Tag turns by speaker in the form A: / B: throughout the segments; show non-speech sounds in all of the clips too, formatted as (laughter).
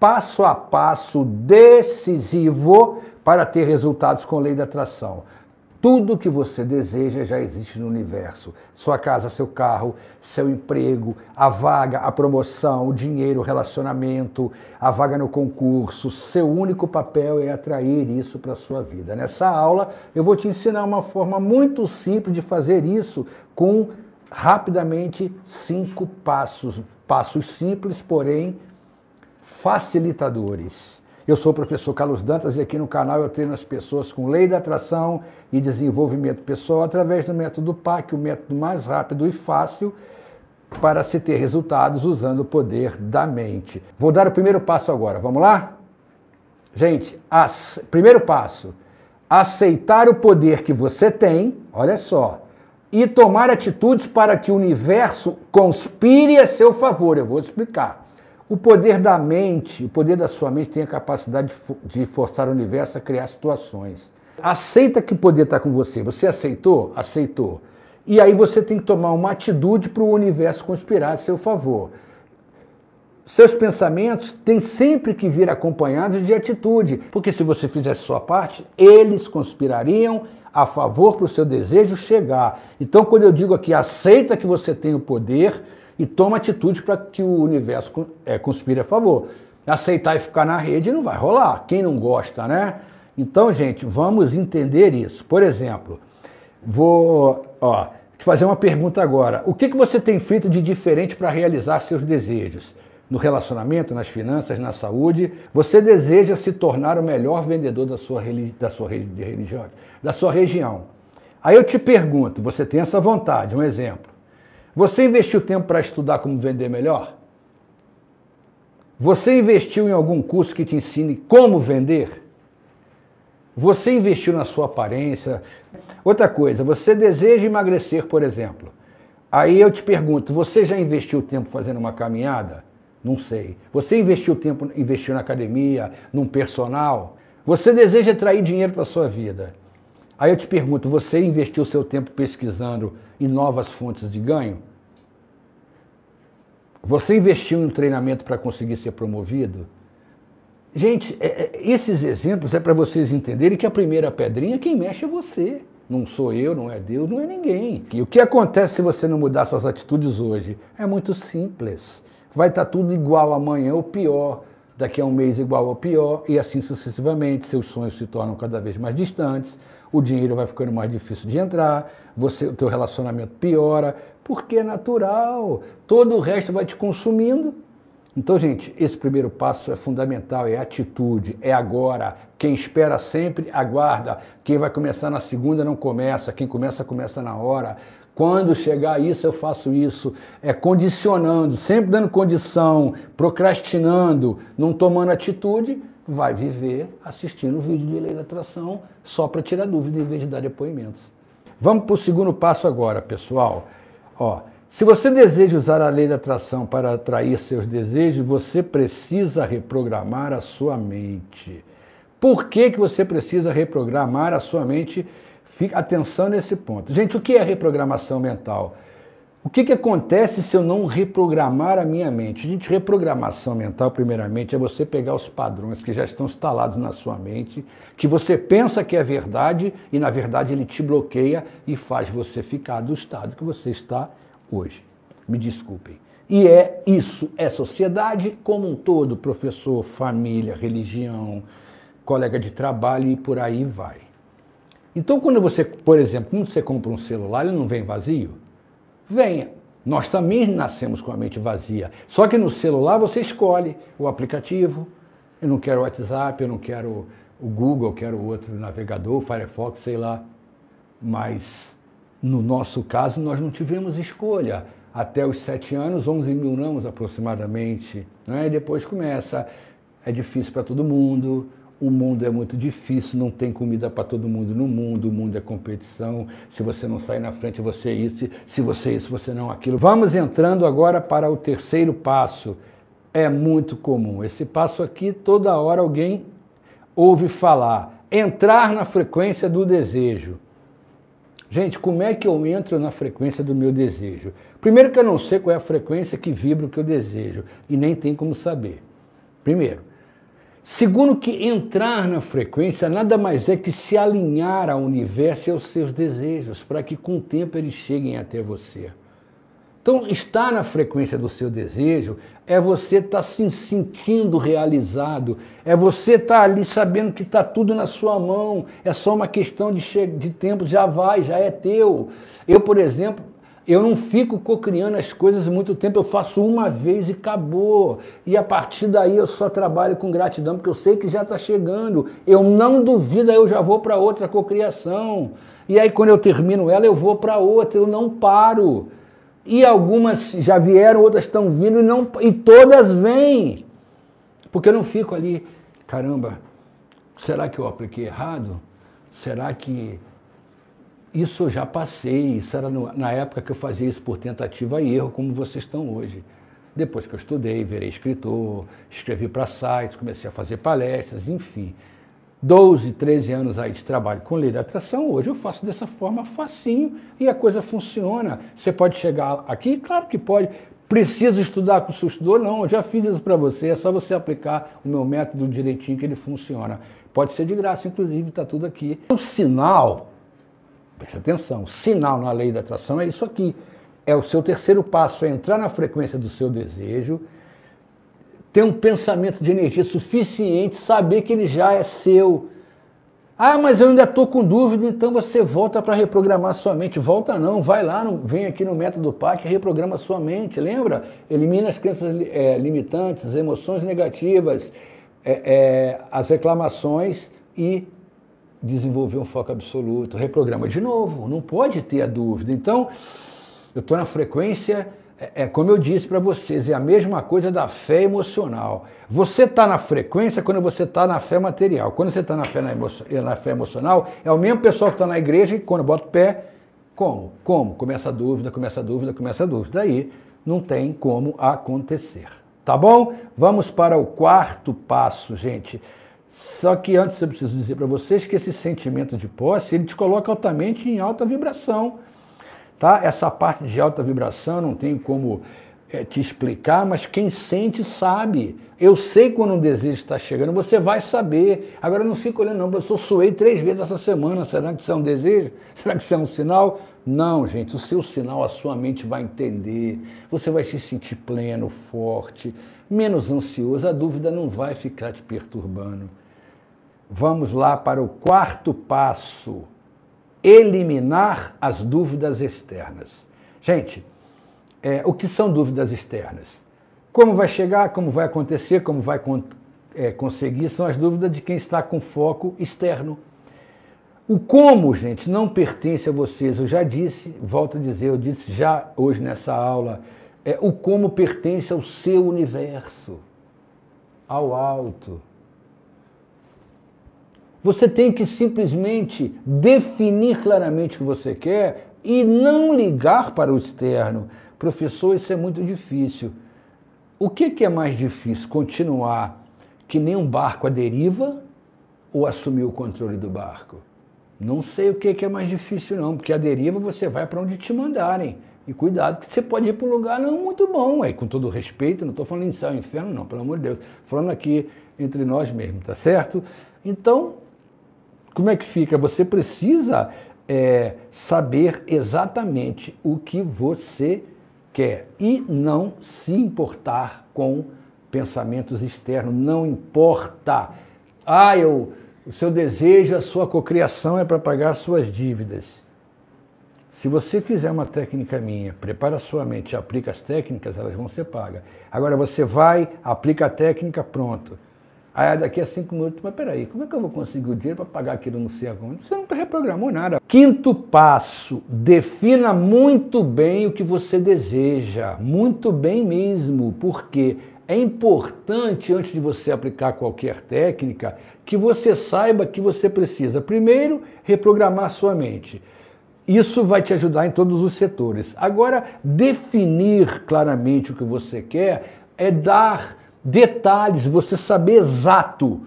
A: passo a passo decisivo para ter resultados com lei da atração. Tudo que você deseja já existe no universo. Sua casa, seu carro, seu emprego, a vaga, a promoção, o dinheiro, o relacionamento, a vaga no concurso. Seu único papel é atrair isso para a sua vida. Nessa aula, eu vou te ensinar uma forma muito simples de fazer isso com rapidamente cinco passos. Passos simples, porém facilitadores. Eu sou o professor Carlos Dantas e aqui no canal eu treino as pessoas com lei da atração e desenvolvimento pessoal através do método PAC, o método mais rápido e fácil para se ter resultados usando o poder da mente. Vou dar o primeiro passo agora, vamos lá? Gente, primeiro passo, aceitar o poder que você tem, olha só, e tomar atitudes para que o universo conspire a seu favor. Eu vou explicar. O poder da mente, o poder da sua mente tem a capacidade de forçar o universo a criar situações. Aceita que o poder está com você. Você aceitou? Aceitou. E aí você tem que tomar uma atitude para o universo conspirar a seu favor. Seus pensamentos têm sempre que vir acompanhados de atitude, porque se você fizesse sua parte, eles conspirariam a favor para o seu desejo chegar. Então, quando eu digo aqui, aceita que você tem o poder, e toma atitude para que o universo é, conspire a favor. Aceitar e ficar na rede não vai rolar, quem não gosta, né? Então, gente, vamos entender isso. Por exemplo, vou ó, te fazer uma pergunta agora. O que, que você tem feito de diferente para realizar seus desejos? No relacionamento, nas finanças, na saúde, você deseja se tornar o melhor vendedor da sua, da sua religião, da sua região. Aí eu te pergunto, você tem essa vontade, um exemplo. Você investiu tempo para estudar como vender melhor? Você investiu em algum curso que te ensine como vender? Você investiu na sua aparência? Outra coisa, você deseja emagrecer, por exemplo. Aí eu te pergunto, você já investiu tempo fazendo uma caminhada? Não sei. Você investiu tempo investiu na academia, num personal? Você deseja atrair dinheiro para sua vida? Aí eu te pergunto, você investiu seu tempo pesquisando em novas fontes de ganho? Você investiu em treinamento para conseguir ser promovido? Gente, é, é, esses exemplos é para vocês entenderem que a primeira pedrinha quem mexe é você. Não sou eu, não é Deus, não é ninguém. E o que acontece se você não mudar suas atitudes hoje? É muito simples. Vai estar tá tudo igual amanhã ou pior, daqui a um mês igual ou pior, e assim sucessivamente. Seus sonhos se tornam cada vez mais distantes, o dinheiro vai ficando mais difícil de entrar, você, o teu relacionamento piora, porque é natural. Todo o resto vai te consumindo. Então, gente, esse primeiro passo é fundamental, é atitude, é agora. Quem espera sempre aguarda. Quem vai começar na segunda não começa. Quem começa, começa na hora. Quando chegar isso, eu faço isso. É condicionando, sempre dando condição, procrastinando, não tomando atitude, vai viver assistindo o vídeo de lei da atração só para tirar dúvida em vez de dar depoimentos. Vamos para o segundo passo agora, pessoal. Ó, se você deseja usar a lei da atração para atrair seus desejos, você precisa reprogramar a sua mente. Por que, que você precisa reprogramar a sua mente? Fique atenção nesse ponto. Gente, o que é reprogramação mental? O que, que acontece se eu não reprogramar a minha mente? Gente, reprogramação mental, primeiramente, é você pegar os padrões que já estão instalados na sua mente, que você pensa que é verdade e, na verdade, ele te bloqueia e faz você ficar do estado que você está hoje. Me desculpem. E é isso, é sociedade como um todo, professor, família, religião, colega de trabalho e por aí vai. Então, quando você, por exemplo, quando você compra um celular, ele não vem vazio? venha. Nós também nascemos com a mente vazia. Só que no celular você escolhe o aplicativo. Eu não quero o WhatsApp, eu não quero o Google, eu quero outro navegador, o Firefox, sei lá. Mas no nosso caso, nós não tivemos escolha. Até os sete anos, 11 mil anos aproximadamente. Né? E depois começa. É difícil para todo mundo, o mundo é muito difícil, não tem comida para todo mundo no mundo, o mundo é competição, se você não sair na frente, você é isso, se você é isso, você não é aquilo. Vamos entrando agora para o terceiro passo. É muito comum. Esse passo aqui, toda hora alguém ouve falar. Entrar na frequência do desejo. Gente, como é que eu entro na frequência do meu desejo? Primeiro que eu não sei qual é a frequência que vibra o que eu desejo e nem tem como saber. Primeiro. Segundo que entrar na frequência nada mais é que se alinhar ao universo e aos seus desejos, para que com o tempo eles cheguem até você. Então, estar na frequência do seu desejo é você estar tá se sentindo realizado, é você estar tá ali sabendo que está tudo na sua mão, é só uma questão de, de tempo, já vai, já é teu. Eu, por exemplo, eu não fico cocriando as coisas muito tempo, eu faço uma vez e acabou. E a partir daí eu só trabalho com gratidão, porque eu sei que já está chegando. Eu não duvido, eu já vou para outra cocriação. E aí quando eu termino ela, eu vou para outra, eu não paro. E algumas já vieram, outras estão vindo e, não, e todas vêm. Porque eu não fico ali, caramba, será que eu apliquei errado? Será que isso eu já passei, isso era no, na época que eu fazia isso por tentativa e erro, como vocês estão hoje. Depois que eu estudei, virei escritor, escrevi para sites, comecei a fazer palestras, enfim. 12, 13 anos aí de trabalho com lei da atração, hoje eu faço dessa forma facinho e a coisa funciona. Você pode chegar aqui? Claro que pode. Preciso estudar com o seu estudor? Não, eu já fiz isso para você, é só você aplicar o meu método direitinho que ele funciona. Pode ser de graça, inclusive, está tudo aqui. O sinal Preste atenção, sinal na lei da atração é isso aqui. É o seu terceiro passo, é entrar na frequência do seu desejo, ter um pensamento de energia suficiente, saber que ele já é seu. Ah, mas eu ainda estou com dúvida, então você volta para reprogramar sua mente. Volta não, vai lá, no, vem aqui no método PAC, reprograma sua mente, lembra? Elimina as crenças é, limitantes, emoções negativas, é, é, as reclamações e desenvolver um foco absoluto, reprograma de novo, não pode ter a dúvida. Então, eu estou na frequência, é, é, como eu disse para vocês, é a mesma coisa da fé emocional. Você está na frequência quando você está na fé material. Quando você está na, fé na, na fé emocional, é o mesmo pessoal que está na igreja e quando bota o pé, como? Como? Começa a dúvida, começa a dúvida, começa a dúvida. Aí não tem como acontecer. Tá bom? Vamos para o quarto passo, gente. Só que antes eu preciso dizer para vocês que esse sentimento de posse, ele te coloca altamente em alta vibração. Tá? Essa parte de alta vibração não tem como é, te explicar, mas quem sente sabe. Eu sei quando um desejo está chegando, você vai saber. Agora não fica olhando, não, eu suei três vezes essa semana, será que isso é um desejo? (laughs) Será que isso é um sinal? Não, gente, o seu sinal, a sua mente vai entender. Você vai se sentir pleno, forte, menos ansioso. A dúvida não vai ficar te perturbando. Vamos lá para o quarto passo: eliminar as dúvidas externas. Gente, é, o que são dúvidas externas? Como vai chegar, como vai acontecer, como vai con é, conseguir, são as dúvidas de quem está com foco externo. O como, gente, não pertence a vocês. Eu já disse, volto a dizer, eu disse já hoje nessa aula, é, o como pertence ao seu universo, ao alto você tem que simplesmente definir claramente o que você quer e não ligar para o externo. Professor, isso é muito difícil. O que, é mais difícil? Continuar que nem um barco à deriva ou assumir o controle do barco? Não sei o que, é mais difícil, não, porque a deriva você vai para onde te mandarem. E cuidado, que você pode ir para um lugar não muito bom, aí, com todo respeito, não estou falando em céu e inferno, não, pelo amor de Deus. Falando aqui entre nós mesmos, tá certo? Então, como é que fica? Você precisa é, saber exatamente o que você quer e não se importar com pensamentos externos. Não importa. Ah, eu, o seu desejo, a sua cocriação é para pagar suas dívidas. Se você fizer uma técnica minha, prepara sua mente, aplica as técnicas, elas vão ser pagas. Agora você vai, aplica a técnica, pronto. Aí ah, daqui a cinco minutos, mas peraí, como é que eu vou conseguir o dinheiro para pagar aquilo não sei aonde? Você não reprogramou nada. Quinto passo, defina muito bem o que você deseja, muito bem mesmo, porque é importante, antes de você aplicar qualquer técnica, que você saiba que você precisa, primeiro, reprogramar sua mente. Isso vai te ajudar em todos os setores. Agora, definir claramente o que você quer é dar detalhes, você saber exato.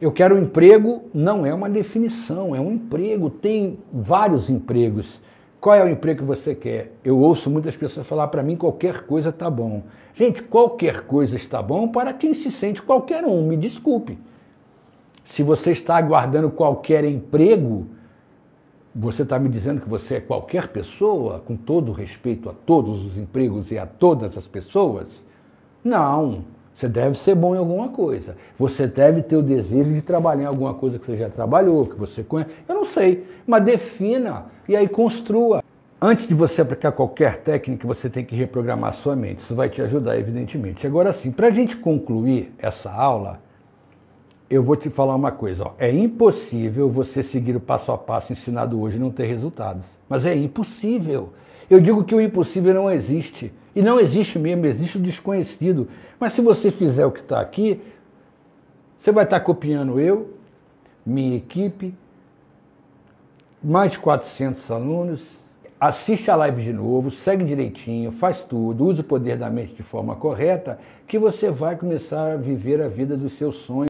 A: Eu quero um emprego, não é uma definição, é um emprego, tem vários empregos. Qual é o emprego que você quer? Eu ouço muitas pessoas falar para mim qualquer coisa está bom. Gente, qualquer coisa está bom para quem se sente qualquer um, me desculpe. Se você está aguardando qualquer emprego, você está me dizendo que você é qualquer pessoa, com todo respeito a todos os empregos e a todas as pessoas? Não. Você deve ser bom em alguma coisa. Você deve ter o desejo de trabalhar em alguma coisa que você já trabalhou, que você conhece. Eu não sei, mas defina e aí construa. Antes de você aplicar qualquer técnica, você tem que reprogramar sua mente. Isso vai te ajudar, evidentemente. Agora sim, para a gente concluir essa aula, eu vou te falar uma coisa. Ó. É impossível você seguir o passo a passo ensinado hoje e não ter resultados. Mas é impossível. Eu digo que o impossível não existe. E não existe mesmo, existe o desconhecido. Mas se você fizer o que está aqui, você vai estar tá copiando eu, minha equipe, mais 400 alunos. Assiste a live de novo, segue direitinho, faz tudo, usa o poder da mente de forma correta, que você vai começar a viver a vida dos seus sonhos.